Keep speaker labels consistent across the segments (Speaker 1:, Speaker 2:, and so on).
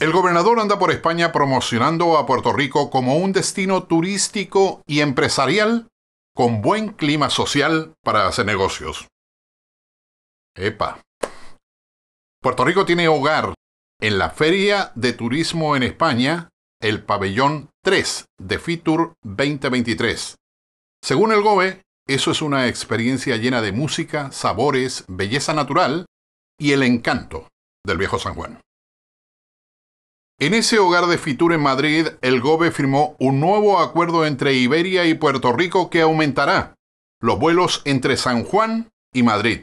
Speaker 1: El gobernador anda por España promocionando a Puerto Rico como un destino turístico y empresarial con buen clima social para hacer negocios. Epa. Puerto Rico tiene hogar en la Feria de Turismo en España, el pabellón 3 de FITUR 2023. Según el GOE, eso es una experiencia llena de música, sabores, belleza natural y el encanto del viejo San Juan. En ese hogar de Fitur en Madrid, el GOBE firmó un nuevo acuerdo entre Iberia y Puerto Rico que aumentará los vuelos entre San Juan y Madrid.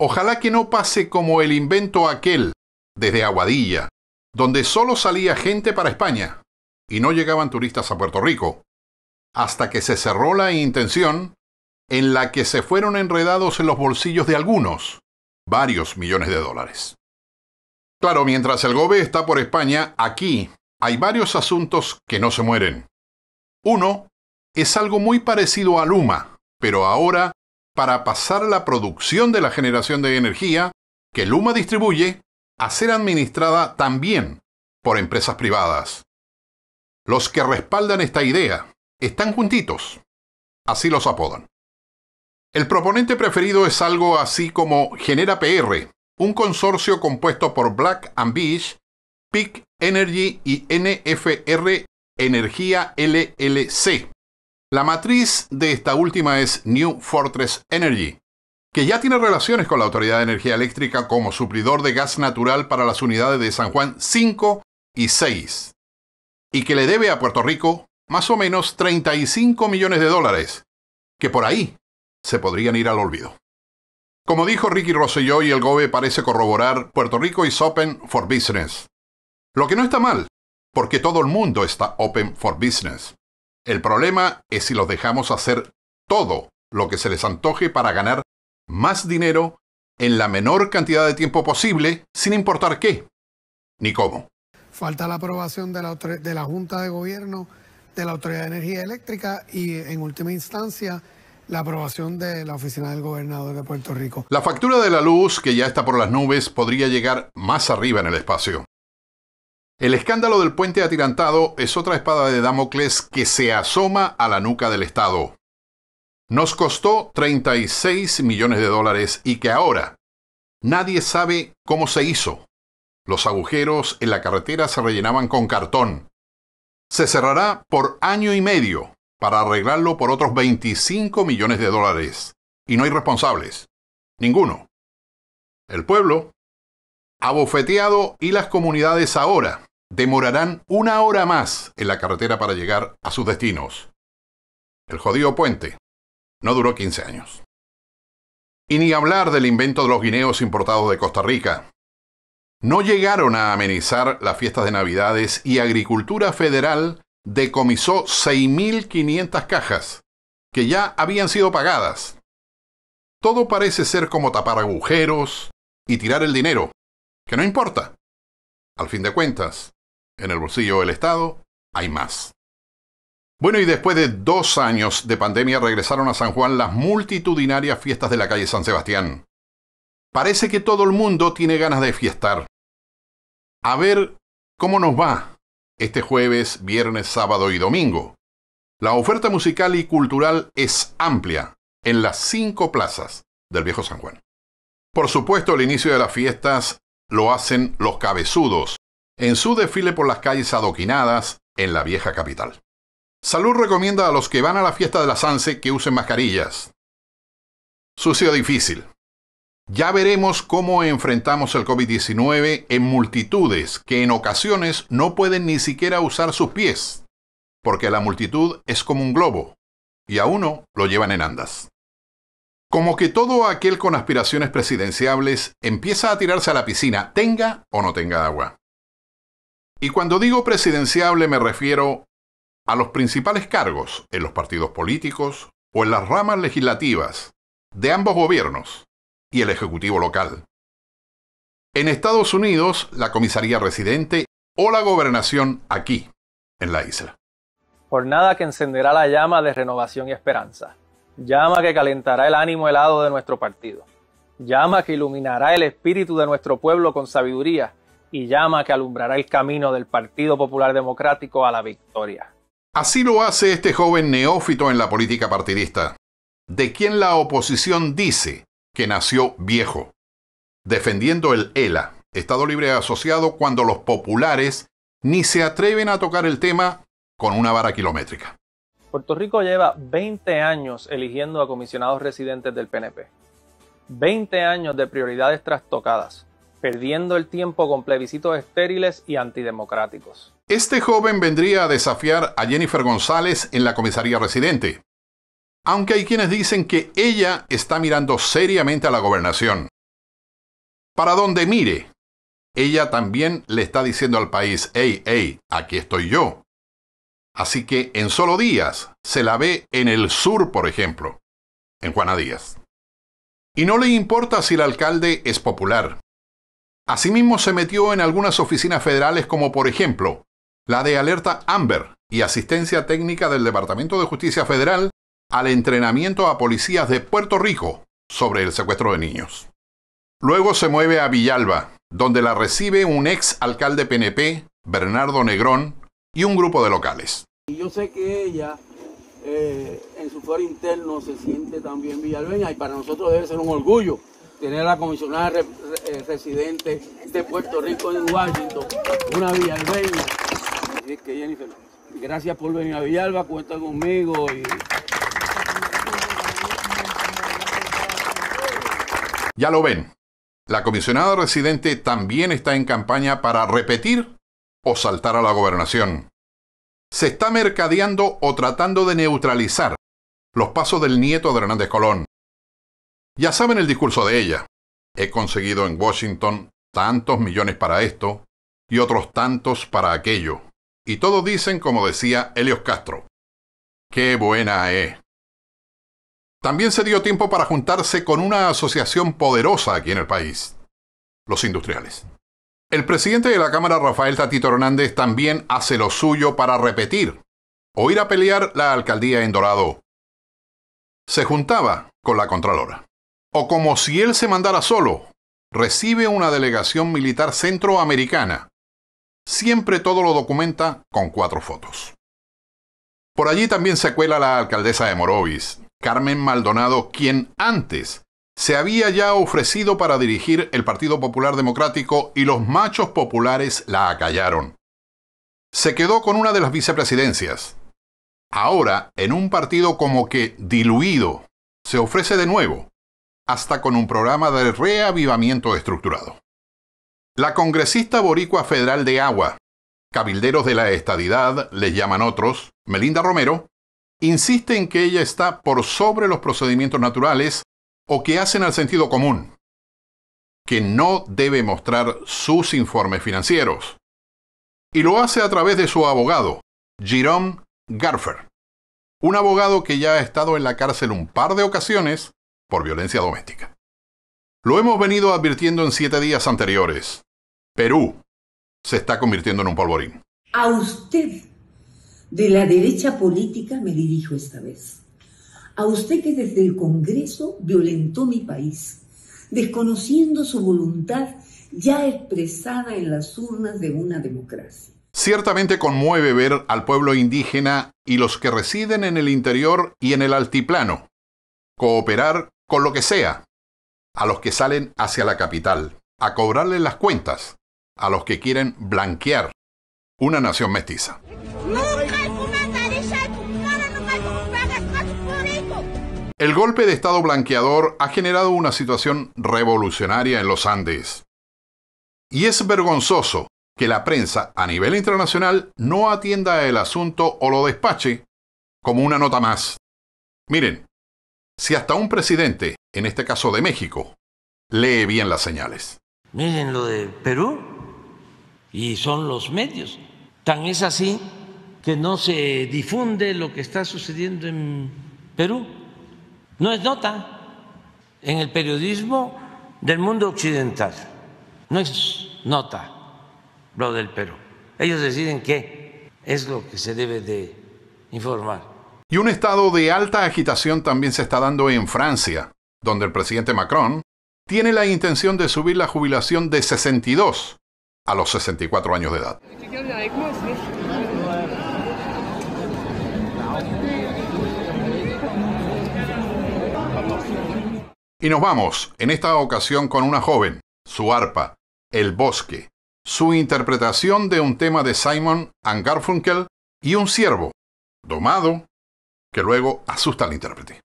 Speaker 1: Ojalá que no pase como el invento aquel desde Aguadilla, donde solo salía gente para España y no llegaban turistas a Puerto Rico, hasta que se cerró la intención en la que se fueron enredados en los bolsillos de algunos varios millones de dólares. Claro, mientras el GOBE está por España, aquí hay varios asuntos que no se mueren. Uno es algo muy parecido a Luma, pero ahora para pasar la producción de la generación de energía que Luma distribuye a ser administrada también por empresas privadas. Los que respaldan esta idea están juntitos, así los apodan. El proponente preferido es algo así como Genera PR, un consorcio compuesto por Black and Beach, Peak Energy y NFR Energía LLC. La matriz de esta última es New Fortress Energy, que ya tiene relaciones con la Autoridad de Energía Eléctrica como suplidor de gas natural para las unidades de San Juan 5 y 6, y que le debe a Puerto Rico más o menos 35 millones de dólares, que por ahí se podrían ir al olvido. Como dijo Ricky Rosselló y el GOBE parece corroborar, Puerto Rico is open for business. Lo que no está mal, porque todo el mundo está open for business. El problema es si los dejamos hacer todo lo que se les antoje para ganar más dinero en la menor cantidad de tiempo posible, sin importar qué ni cómo. Falta la aprobación de la, de la Junta de Gobierno, de la Autoridad de Energía Eléctrica y, en última instancia, la aprobación de la oficina del gobernador de Puerto Rico. La factura de la luz, que ya está por las nubes, podría llegar más arriba en el espacio. El escándalo del puente atirantado es otra espada de Damocles que se asoma a la nuca del Estado. Nos costó 36 millones de dólares y que ahora nadie sabe cómo se hizo. Los agujeros en la carretera se rellenaban con cartón. Se cerrará por año y medio para arreglarlo por otros 25 millones de dólares. Y no hay responsables. Ninguno. El pueblo, abofeteado y las comunidades ahora demorarán una hora más en la carretera para llegar a sus destinos. El jodido puente no duró 15 años. Y ni hablar del invento de los guineos importados de Costa Rica. No llegaron a amenizar las fiestas de Navidades y Agricultura Federal decomisó 6.500 cajas que ya habían sido pagadas. Todo parece ser como tapar agujeros y tirar el dinero, que no importa. Al fin de cuentas, en el bolsillo del Estado hay más. Bueno, y después de dos años de pandemia regresaron a San Juan las multitudinarias fiestas de la calle San Sebastián. Parece que todo el mundo tiene ganas de fiestar. A ver cómo nos va este jueves, viernes, sábado y domingo. La oferta musical y cultural es amplia en las cinco plazas del Viejo San Juan. Por supuesto, el inicio de las fiestas lo hacen los cabezudos, en su desfile por las calles adoquinadas en la vieja capital. Salud recomienda a los que van a la fiesta de la Sanse que usen mascarillas. Sucio difícil. Ya veremos cómo enfrentamos el COVID-19 en multitudes que en ocasiones no pueden ni siquiera usar sus pies, porque la multitud es como un globo, y a uno lo llevan en andas. Como que todo aquel con aspiraciones presidenciables empieza a tirarse a la piscina, tenga o no tenga agua. Y cuando digo presidenciable me refiero a los principales cargos en los partidos políticos o en las ramas legislativas de ambos gobiernos y el Ejecutivo local. En Estados Unidos, la comisaría residente o la gobernación aquí, en la isla. Por nada que encenderá la llama de renovación y esperanza. Llama que calentará el ánimo helado de nuestro partido. Llama que iluminará el espíritu de nuestro pueblo con sabiduría y llama que alumbrará el camino del Partido Popular Democrático a la victoria. Así lo hace este joven neófito en la política partidista, de quien la oposición dice que nació viejo, defendiendo el ELA, Estado Libre Asociado, cuando los populares ni se atreven a tocar el tema con una vara kilométrica. Puerto Rico lleva 20 años eligiendo a comisionados residentes del PNP. 20 años de prioridades trastocadas, perdiendo el tiempo con plebiscitos estériles y antidemocráticos. Este joven vendría a desafiar a Jennifer González en la comisaría residente, aunque hay quienes dicen que ella está mirando seriamente a la gobernación. Para donde mire, ella también le está diciendo al país, hey, hey, aquí estoy yo. Así que en solo días se la ve en el sur, por ejemplo, en Juana Díaz. Y no le importa si el alcalde es popular. Asimismo se metió en algunas oficinas federales como por ejemplo la de alerta Amber y asistencia técnica del Departamento de Justicia Federal al entrenamiento a policías de Puerto Rico sobre el secuestro de niños. Luego se mueve a Villalba, donde la recibe un ex alcalde PNP, Bernardo Negrón, y un grupo de locales. Y Yo sé que ella eh, en su fuero interno se siente también villalbeña y para nosotros debe ser un orgullo tener a la comisionada eh, residente de Puerto Rico en Washington, una villalbeña. Así que Jennifer, gracias por venir a Villalba, cuenta conmigo y Ya lo ven, la comisionada residente también está en campaña para repetir o saltar a la gobernación. Se está mercadeando o tratando de neutralizar los pasos del nieto de Hernández Colón. Ya saben el discurso de ella. He conseguido en Washington tantos millones para esto y otros tantos para aquello. Y todos dicen, como decía Helios Castro, qué buena es. También se dio tiempo para juntarse con una asociación poderosa aquí en el país, los industriales. El presidente de la Cámara, Rafael Tatito Hernández, también hace lo suyo para repetir o ir a pelear la alcaldía en Dorado. Se juntaba con la Contralora. O como si él se mandara solo, recibe una delegación militar centroamericana. Siempre todo lo documenta con cuatro fotos. Por allí también se cuela la alcaldesa de Morovis, Carmen Maldonado, quien antes se había ya ofrecido para dirigir el Partido Popular Democrático y los machos populares la acallaron. Se quedó con una de las vicepresidencias. Ahora, en un partido como que diluido, se ofrece de nuevo, hasta con un programa de reavivamiento estructurado. La congresista boricua federal de Agua, cabilderos de la estadidad, les llaman otros, Melinda Romero, insiste en que ella está por sobre los procedimientos naturales o que hacen al sentido común, que no debe mostrar sus informes financieros. Y lo hace a través de su abogado, Jerome Garfer, un abogado que ya ha estado en la cárcel un par de ocasiones por violencia doméstica. Lo hemos venido advirtiendo en siete días anteriores. Perú se está convirtiendo en un polvorín. A usted de la derecha política me dirijo esta vez. A usted que desde el Congreso violentó mi país, desconociendo su voluntad ya expresada en las urnas de una democracia. Ciertamente conmueve ver al pueblo indígena y los que residen en el interior y en el altiplano cooperar con lo que sea, a los que salen hacia la capital, a cobrarle las cuentas, a los que quieren blanquear una nación mestiza. El golpe de Estado blanqueador ha generado una situación revolucionaria en los Andes. Y es vergonzoso que la prensa a nivel internacional no atienda el asunto o lo despache como una nota más. Miren, si hasta un presidente, en este caso de México, lee bien las señales. Miren lo de Perú y son los medios. Tan es así que no se difunde lo que está sucediendo en Perú. No es nota en el periodismo del mundo occidental. No es nota lo del Perú. Ellos deciden qué es lo que se debe de informar. Y un estado de alta agitación también se está dando en Francia, donde el presidente Macron tiene la intención de subir la jubilación de 62 a los 64 años de edad. Y nos vamos, en esta ocasión con una joven, su arpa, El bosque, su interpretación de un tema de Simon and Garfunkel y un ciervo, domado, que luego asusta al intérprete.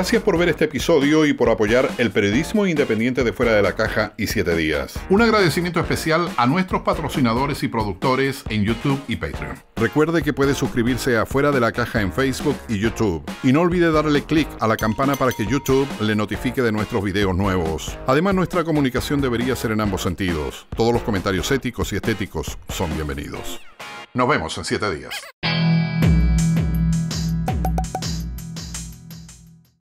Speaker 1: Gracias por ver este episodio y por apoyar el periodismo independiente de Fuera de la Caja y 7 Días. Un agradecimiento especial a nuestros patrocinadores y productores en YouTube y Patreon. Recuerde que puede suscribirse a Fuera de la Caja en Facebook y YouTube. Y no olvide darle clic a la campana para que YouTube le notifique de nuestros videos nuevos. Además, nuestra comunicación debería ser en ambos sentidos. Todos los comentarios éticos y estéticos son bienvenidos. Nos vemos en 7 días.